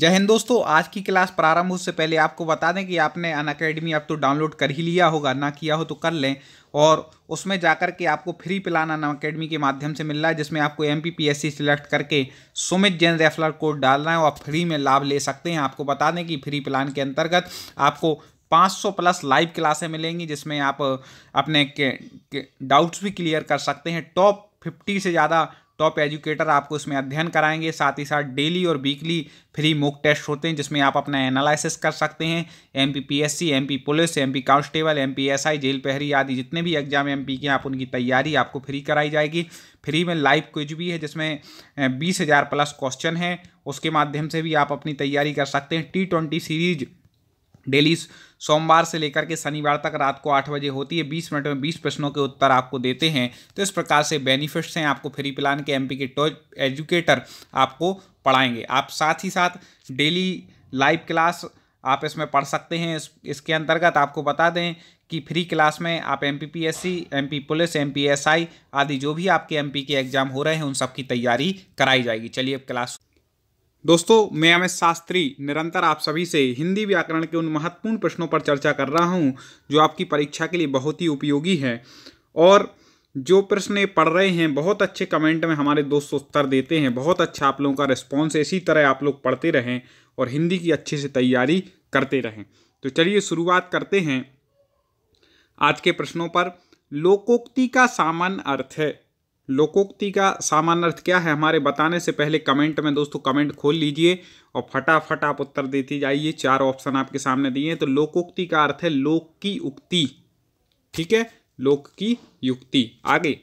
जय हिंद दोस्तों आज की क्लास प्रारंभ उससे पहले आपको बता दें कि आपने अन अकेडमी अब तो डाउनलोड कर ही लिया होगा ना किया हो तो कर लें और उसमें जाकर के आपको फ्री प्लान अन अकेडमी के माध्यम से मिल रहा है जिसमें आपको M P P S C select करके सुमित जैन रेफलर कोड डालना है और आप फ्री में लाभ ले सकते हैं आपको बता दें कि फ्री प्लान के अंतर्गत आपको 500 प्लस लाइव क्लासें मिलेंगी जिसमें आप अपने के, के डाउट्स भी क्लियर कर सकते हैं टॉप 50 से ज़्यादा टॉप एजुकेटर आपको इसमें अध्ययन कराएंगे साथ ही साथ डेली और वीकली फ्री मॉक टेस्ट होते हैं जिसमें आप अपना एनालिसिस कर सकते हैं M P P S C M P police M P constable M P S I jail प्रहरी आदि जितने भी एग्जाम एम पी के आप उनकी तैयारी आपको फ्री कराई जाएगी फ्री में लाइव क्विज भी है जिसमें बीस हज़ार प्लस क्वेश्चन है उसके माध्यम से भी आप अपनी तैयारी कर सकते हैं टी ट्वेंटी सीरीज डेली सोमवार से लेकर के शनिवार तक रात को आठ बजे होती है बीस मिनट में बीस प्रश्नों के उत्तर आपको देते हैं तो इस प्रकार से बेनिफिट्स हैं आपको फ्री प्लान के एमपी के एजुकेटर आपको पढ़ाएंगे आप साथ ही साथ डेली लाइव क्लास आप इसमें पढ़ सकते हैं इस, इसके अंतर्गत आपको बता दें कि फ्री क्लास में आप M P P S C M P police M P S I आदि जो भी आपके एम पी के एग्ज़ाम हो रहे हैं उन सब की तैयारी कराई जाएगी चलिए अब क्लास दोस्तों मैं अमित शास्त्री निरंतर आप सभी से हिंदी व्याकरण के उन महत्वपूर्ण प्रश्नों पर चर्चा कर रहा हूं जो आपकी परीक्षा के लिए बहुत ही उपयोगी है और जो प्रश्न पढ़ रहे हैं बहुत अच्छे कमेंट में हमारे दोस्त उत्तर देते हैं बहुत अच्छा आप लोगों का रिस्पॉन्स इसी तरह आप लोग पढ़ते रहें और हिंदी की अच्छे से तैयारी करते रहें तो चलिए शुरुआत करते हैं आज के प्रश्नों पर लोकोक्ति का सामान्य अर्थ है लोकोक्ति का सामान्य अर्थ क्या है हमारे बताने से पहले कमेंट में दोस्तों कमेंट खोल लीजिए और फटाफट आप उत्तर देते जाइए चार ऑप्शन आपके सामने दिए हैं तो लोकोक्ति का अर्थ है लोक की उक्ति ठीक है लोक की युक्ति आगे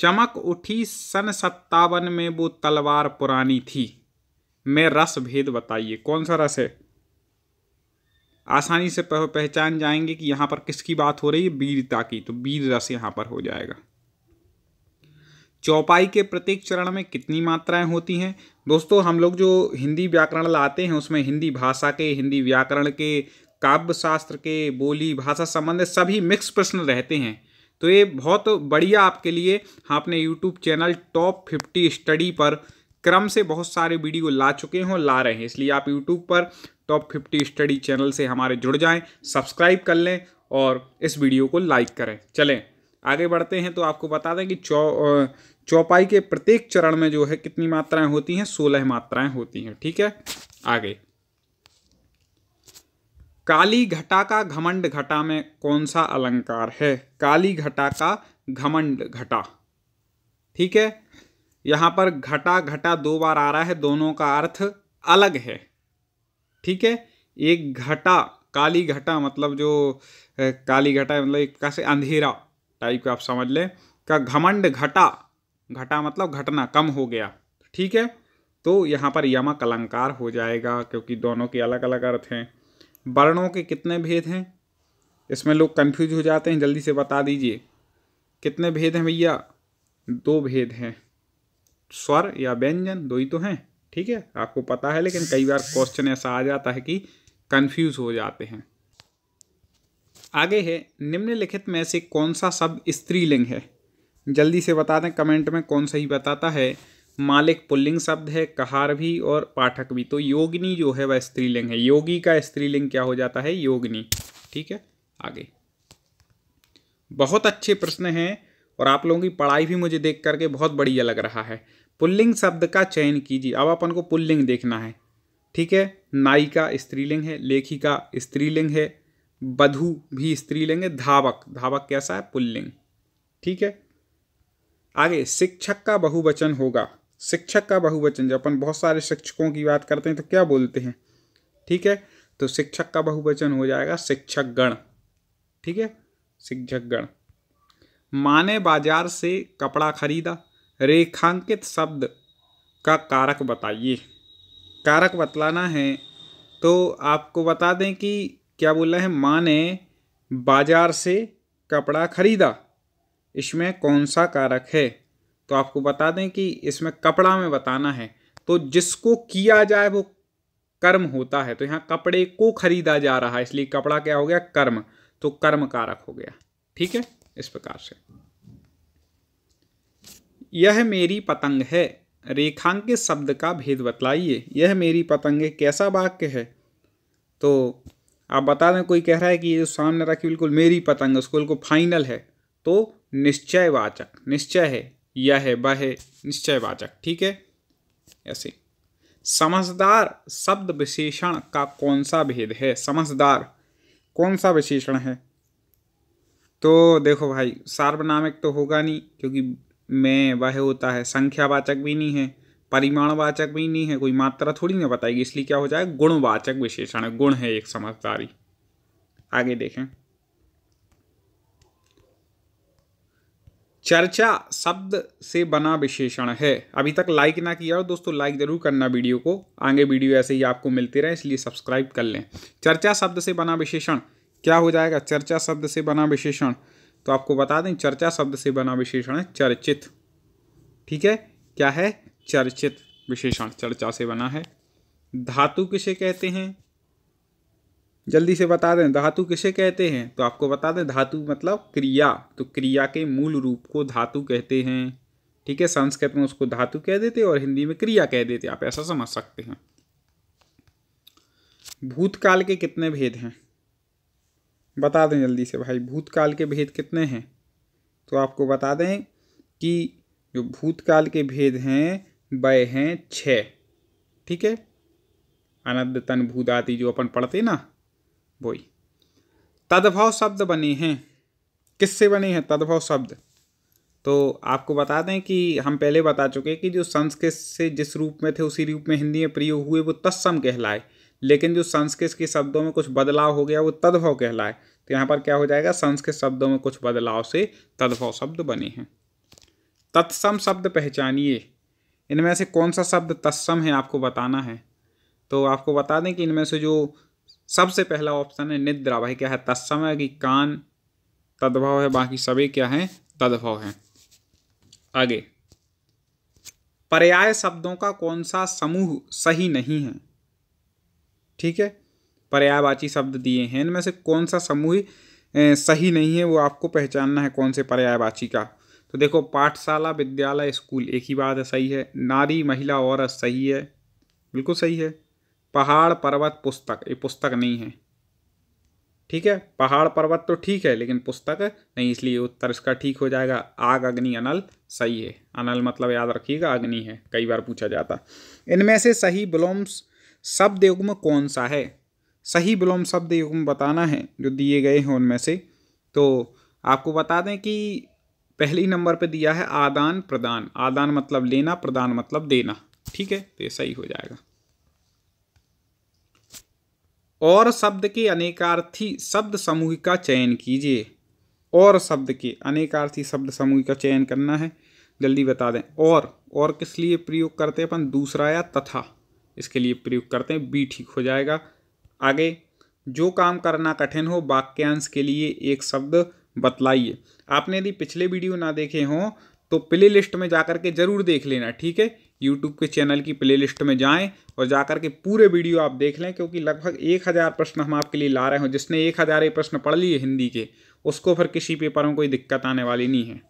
चमक उठी सन सत्तावन में वो तलवार पुरानी थी मैं रस भेद बताइए कौन सा रस है आसानी से पहचान जाएंगे कि यहां पर किसकी बात हो रही है वीरता की तो वीर रस यहां पर हो जाएगा चौपाई के प्रत्येक चरण में कितनी मात्राएं होती हैं दोस्तों हम लोग जो हिंदी व्याकरण लाते हैं उसमें हिंदी भाषा के हिंदी व्याकरण के काव्य शास्त्र के बोली भाषा संबंधित सभी मिक्स प्रश्न रहते हैं तो ये बहुत बढ़िया आपके लिए हम अपने YouTube channel top fifty study पर क्रम से बहुत सारे वीडियो ला चुके हैं ला रहे हैं इसलिए आप यूट्यूब पर टॉप फिफ्टी स्टडी चैनल से हमारे जुड़ जाएँ सब्सक्राइब कर लें और इस वीडियो को लाइक करें चलें आगे बढ़ते हैं तो आपको बता दें कि चौ चौपाई के प्रत्येक चरण में जो है कितनी मात्राएं होती हैं सोलह मात्राएं होती हैं ठीक है आगे काली घटा का घमंड घटा में कौन सा अलंकार है काली घटा का घमंड घटा ठीक है यहां पर घटा घटा दो बार आ रहा है दोनों का अर्थ अलग है ठीक है एक घटा काली घटा मतलब जो काली घटा मतलब एक प्रकार से अंधेरा टाइप का आप समझ लें का घमंड घटा घटा मतलब घटना कम हो गया ठीक है तो यहाँ पर यमा कलंकार हो जाएगा क्योंकि दोनों के अलग अलग अर्थ हैं वर्णों के कितने भेद हैं इसमें लोग कंफ्यूज हो जाते हैं जल्दी से बता दीजिए कितने भेद हैं भैया दो भेद हैं स्वर या व्यंजन दो ही तो हैं ठीक है आपको पता है लेकिन कई बार क्वेश्चन ऐसा आ जाता है कि कंफ्यूज हो जाते हैं आगे है निम्नलिखित में से कौन सा शब्द स्त्रीलिंग है जल्दी से बता दें कमेंट में कौन सा ही बताता है मालिक पुल्लिंग शब्द है कहार भी और पाठक भी तो योगिनी जो है वह स्त्रीलिंग है योगी का स्त्रीलिंग क्या हो जाता है योगिनी ठीक है आगे बहुत अच्छे प्रश्न हैं और आप लोगों की पढ़ाई भी मुझे देख करके बहुत बढ़िया लग रहा है पुल्लिंग शब्द का चयन कीजिए अब अपन को पुल्लिंग देखना है ठीक है नायिका स्त्रीलिंग है लेखिका स्त्रीलिंग है बधु भी स्त्रीलिंग है धावक धावक कैसा है पुल्लिंग ठीक है आगे शिक्षक का बहुवचन होगा शिक्षक का बहुवचन जब अपन बहुत सारे शिक्षकों की बात करते हैं तो क्या बोलते हैं ठीक है तो शिक्षक का बहुवचन हो जाएगा शिक्षक गण ठीक है शिक्षक गण माने बाजार से कपड़ा खरीदा रेखांकित शब्द का कारक बताइए कारक बतलाना है तो आपको बता दें कि क्या बोला है माँ ने बाजार से कपड़ा खरीदा इसमें कौन सा कारक है तो आपको बता दें कि इसमें कपड़ा में बताना है तो जिसको किया जाए वो कर्म होता है तो यहाँ कपड़े को खरीदा जा रहा है इसलिए कपड़ा क्या हो गया कर्म तो कर्म कारक हो गया ठीक है इस प्रकार से यह मेरी पतंग है रेखांकित शब्द का भेद बतलाइए यह मेरी पतंग कैसा वाक्य है तो आप बता दें कोई कह रहा है कि ये जो सामने रखी बिल्कुल मेरी पतंग उसको बिल्कुल फाइनल है तो निश्चय वाचक निश्चय है यह है वह है निश्चय वाचक ठीक है ऐसे समझदार शब्द विशेषण का कौन सा भेद है समझदार कौन सा विशेषण है तो देखो भाई सार्वनामिक तो होगा नहीं क्योंकि मैं वह होता है संख्यावाचक भी नहीं है परिमाणवाचक भी नहीं है कोई मात्रा थोड़ी ना बताएगी इसलिए क्या हो जाए गुणवाचक विशेषण है गुण है एक समझदारी आगे देखें चर्चा शब्द से बना विशेषण है अभी तक लाइक ना किया हो दोस्तों लाइक जरूर करना वीडियो को आगे वीडियो ऐसे ही आपको मिलते रहे इसलिए सब्सक्राइब कर लें चर्चा शब्द से बना विशेषण क्या हो जाएगा चर्चा शब्द से बना विशेषण तो आपको बता दें चर्चा शब्द से बना विशेषण है चर्चित ठीक है क्या है चर्चित विशेषण चर्चा से बना है धातु किसे कहते हैं जल्दी से बता दें धातु किसे कहते हैं तो आपको बता दें धातु मतलब क्रिया तो क्रिया के मूल रूप को धातु कहते हैं ठीक है संस्कृत में उसको धातु कह देते और हिंदी में क्रिया कह देते आप ऐसा समझ सकते हैं भूतकाल के कितने भेद हैं बता दें जल्दी से भाई भूतकाल के भेद कितने हैं तो आपको बता दें कि जो भूतकाल के भेद हैं बय हैं छ ठीक है अनद तन भूदाति जो अपन पढ़ते ना वही तदभाव शब्द बने हैं किससे बने हैं तदभाव शब्द तो आपको बता दें कि हम पहले बता चुके कि जो संस्कृत से जिस रूप में थे उसी रूप में हिंदी में प्रयोग हुए वो तत्सम कहलाए लेकिन जो संस्कृत के शब्दों में कुछ बदलाव हो गया वो तद्भव कहलाए तो यहाँ पर क्या हो जाएगा संस्कृत शब्दों में कुछ बदलाव से तद्भव शब्द बने हैं तत्सम शब्द पहचानिए इनमें से कौन सा शब्द तत्सम है आपको बताना है तो आपको बता दें कि इनमें से जो सबसे पहला ऑप्शन है निद्रा भाई क्या है तत्सम है कि कान तद्भव है बाकी सभी क्या है तद्भव है आगे पर्याय शब्दों का कौन सा समूह सही नहीं है ठीक है पर्यायवाची शब्द दिए हैं इनमें से कौन सा समूह सही नहीं है वो आपको पहचानना है कौन से पर्यायवाची का तो देखो पाठशाला विद्यालय स्कूल एक ही बात है सही है नारी महिला औरत सही है बिल्कुल सही है पहाड़ पर्वत पुस्तक ये पुस्तक नहीं है ठीक है पहाड़ पर्वत तो ठीक है लेकिन पुस्तक नहीं इसलिए उत्तर इसका ठीक हो जाएगा आग अग्नि अनल सही है अनल मतलब याद रखिएगा अग्नि है कई बार पूछा जाता इनमें से सही विलोम शब्द युग्म कौन सा है सही विलोम शब्द युग्म बताना है जो दिए गए हैं उनमें से तो आपको बता दें कि पहले नंबर पे दिया है आदान प्रदान आदान मतलब लेना प्रदान मतलब देना ठीक है तो ये सही हो जाएगा और शब्द के अनेकार्थी शब्द समूह का चयन कीजिए और शब्द के अनेकार्थी शब्द समूह का चयन करना है जल्दी बता दें और और किस लिए प्रयोग करते हैं अपन दूसरा या तथा इसके लिए प्रयोग करते हैं बी ठीक हो जाएगा आगे जो काम करना कठिन हो वाक्यांश के लिए एक शब्द बतलाइए आपने यदि पिछले वीडियो ना देखे हों तो प्ले लिस्ट में जा के ज़रूर देख लेना ठीक है यूट्यूब के चैनल की प्ले लिस्ट में जाएं और जा कर के पूरे वीडियो आप देख लें क्योंकि लगभग एक हज़ार प्रश्न हम आपके लिए ला रहे हों जिसने एक हज़ार ये प्रश्न पढ़ लिए हिंदी के उसको फिर किसी पेपर में कोई दिक्कत आने वाली नहीं है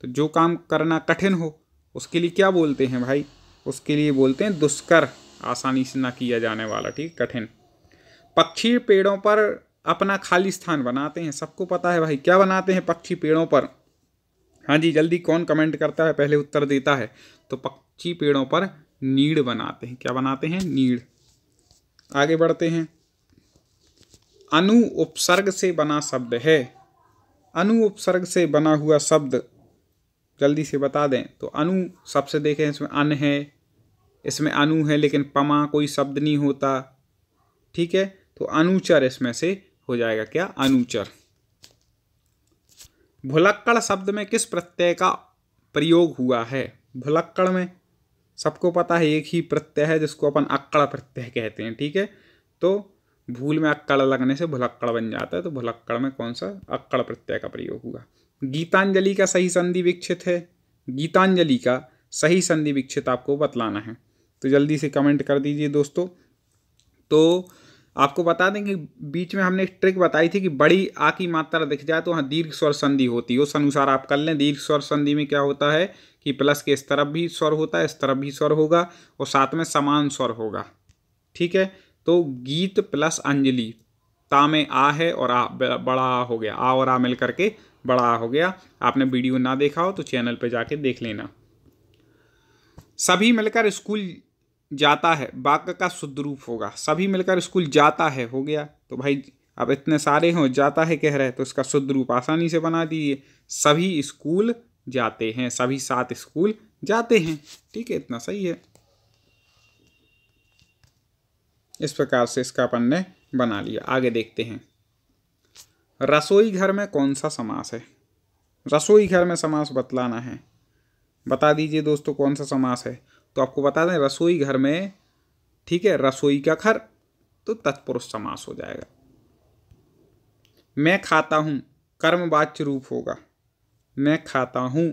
तो जो काम करना कठिन हो उसके लिए क्या बोलते हैं भाई उसके लिए बोलते हैं दुष्कर आसानी से ना किया जाने वाला ठीक कठिन पक्षी पेड़ों पर अपना खाली स्थान बनाते हैं सबको पता है भाई क्या बनाते हैं पक्षी पेड़ों पर हाँ जी जल्दी कौन कमेंट करता है पहले उत्तर देता है तो पक्षी पेड़ों पर नीड बनाते हैं क्या बनाते हैं नीड आगे बढ़ते हैं अनु उपसर्ग से बना शब्द है अनु उपसर्ग से बना हुआ शब्द जल्दी से बता दें तो अनु सबसे देखें इसमें अन है इसमें अनु है लेकिन पमा कोई शब्द नहीं होता ठीक है तो अनुचर इसमें से हो जाएगा क्या अनुचर भुलक्कड़ शब्द में किस प्रत्यय का प्रयोग हुआ है भुलक्कड़ में सबको पता है एक ही प्रत्यय है जिसको अपन अक्कड़ प्रत्यय कहते हैं ठीक है तो भूल में अक्कड़ लगने से भुलक्कड़ बन जाता है तो भुलक्कड़ में कौन सा अक्कड़ प्रत्यय का प्रयोग हुआ गीतांजलि का सही संधि विक्षित है गीतांजलि का सही संधि विक्षित आपको बतलाना है तो जल्दी से कमेंट कर दीजिए दोस्तों तो आपको बता दें कि बीच में हमने एक ट्रिक बताई थी कि बड़ी आ की मात्रा दिख जाए तो वहाँ दीर्घ स्वर संधि होती है उस अनुसार आप कर लें दीर्घ स्वर संधि में क्या होता है कि प्लस के इस तरफ भी स्वर होता है इस तरफ भी स्वर होगा और साथ में समान स्वर होगा ठीक है तो गीत प्लस अंजलि ता में आ है और आ बड़ा आ हो गया आ और आ मिल करके बड़ा आ हो गया आपने वीडियो ना देखा हो तो चैनल पर जाके देख लेना सभी मिलकर स्कूल जाता है वाक्य का शुद्ध रूप होगा सभी मिलकर स्कूल जाता है हो गया तो भाई अब इतने सारे हों जाता है कह रहे तो इसका शुद्ध रूप आसानी से बना दीजिए सभी स्कूल जाते हैं सभी सात स्कूल जाते हैं ठीक है इतना सही है इस प्रकार से इसका अपन ने बना लिया आगे देखते हैं रसोई घर में कौन सा समास है रसोई घर में समास बतलाना है बता दीजिए दोस्तों कौन सा समास है तो आपको बता दें रसोई घर में ठीक है रसोई का घर तो तत्पुरुष समास हो जाएगा मैं खाता हूँ कर्मवाच्य रूप होगा मैं खाता हूँ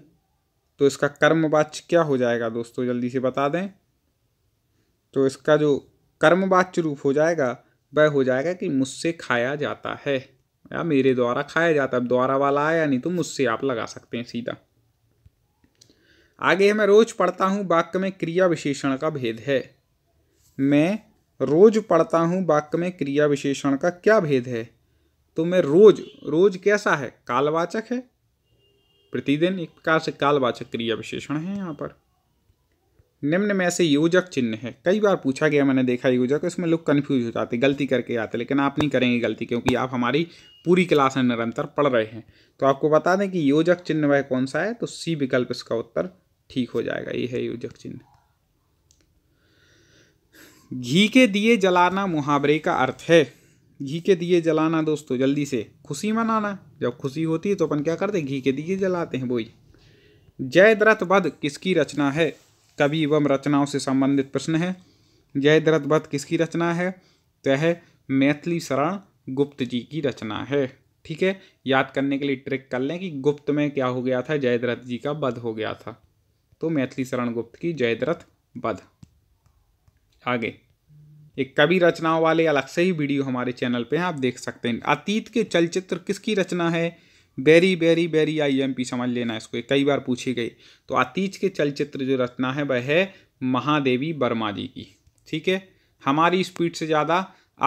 तो इसका कर्मवाच्य क्या हो जाएगा दोस्तों जल्दी से बता दें तो इसका जो कर्मवाच्य रूप हो जाएगा वह हो जाएगा कि मुझसे खाया जाता है या मेरे द्वारा खाया जाता है द्वारा वाला आया नहीं तो मुझसे आप लगा सकते हैं सीधा आगे मैं रोज पढ़ता हूँ वाक्य में क्रिया विशेषण का भेद है मैं रोज पढ़ता हूँ वाक्य में क्रिया विशेषण का क्या भेद है तो मैं रोज रोज कैसा है कालवाचक है प्रतिदिन एक प्रकार से कालवाचक क्रिया विशेषण है यहाँ पर निम्न में से योजक चिन्ह है कई बार पूछा गया मैंने देखा योजक इसमें लोग कन्फ्यूज हो जाते गलती करके आते लेकिन आप नहीं करेंगे गलती क्योंकि आप हमारी पूरी क्लास में निरंतर पढ़ रहे हैं तो आपको बता दें कि योजक चिन्ह वह कौन सा है तो सी विकल्प इसका उत्तर ठीक हो जाएगा ये है योजक चिन्ह घी के दिए जलाना मुहावरे का अर्थ है घी के दिए जलाना दोस्तों जल्दी से खुशी मनाना जब खुशी होती है तो अपन क्या करते घी के दिए जलाते हैं बोई जयद्रथ वध किसकी रचना है कवि एवं रचनाओं से संबंधित प्रश्न है जयद्रथ वध किसकी रचना है तो है मैथिली शरण गुप्त जी की रचना है ठीक है याद करने के लिए ट्रिक कर लें कि गुप्त में क्या हो गया था जयद्रथ जी का वध हो गया था तो मैथिली शरण गुप्त की जयद्रथ बध आगे एक कवि रचनाओं वाले अलग से ही वीडियो हमारे चैनल पे हैं आप देख सकते हैं अतीत के चलचित्र किसकी रचना है very very very I M P समझ लेना इसको कई बार पूछी गई तो अतीत के चलचित्र जो रचना है वह है महादेवी वर्मा जी की ठीक है हमारी स्पीड से ज़्यादा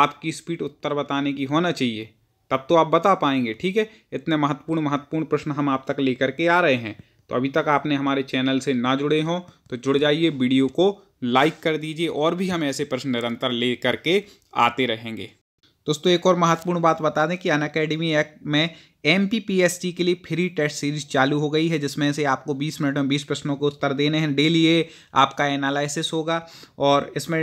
आपकी स्पीड उत्तर बताने की होना चाहिए तब तो आप बता पाएंगे ठीक है इतने महत्वपूर्ण महत्वपूर्ण प्रश्न हम आप तक लेकर के आ रहे हैं तो अभी तक आपने हमारे चैनल से ना जुड़े हों तो जुड़ जाइए वीडियो को लाइक कर दीजिए और भी हम ऐसे प्रश्न निरंतर ले करके आते रहेंगे दोस्तों एक और महत्वपूर्ण बात बता दें कि अन अकेडमी एक्ट में एम के लिए फ्री टेस्ट सीरीज चालू हो गई है जिसमें से आपको 20 मिनट में 20 प्रश्नों को उत्तर देने हैं डेली ये आपका एनालिसिस होगा और इसमें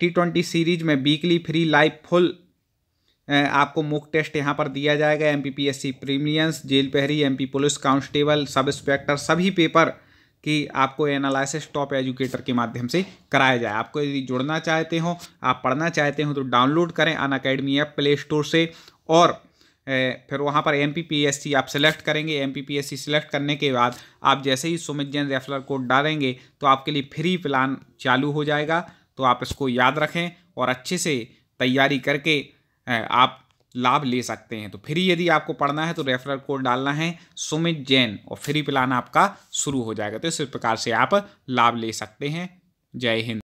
टी ट्वेंटी सीरीज में वीकली फ्री लाइव फुल आपको मुक टेस्ट यहाँ पर दिया जाएगा M P P S C premiums jail पहरी M P police constable sub inspector सभी पेपर की आपको एनालिसिस टॉप एजुकेटर के माध्यम से कराया जाए आपको यदि जुड़ना चाहते हो आप पढ़ना चाहते हो तो डाउनलोड करें Unacademy app play store से और फिर वहाँ पर एम आप सिलेक्ट करेंगे एम पी सिलेक्ट करने के बाद आप जैसे ही सुमित जैन रेफरल कोड डालेंगे तो आपके लिए फ्री प्लान चालू हो जाएगा तो आप इसको याद रखें और अच्छे से तैयारी करके आप लाभ ले सकते हैं तो फ्री यदि आपको पढ़ना है तो रेफरल कोड डालना है सुमित जैन और फ्री प्लान आपका शुरू हो जाएगा तो इस प्रकार से आप लाभ ले सकते हैं जय हिंद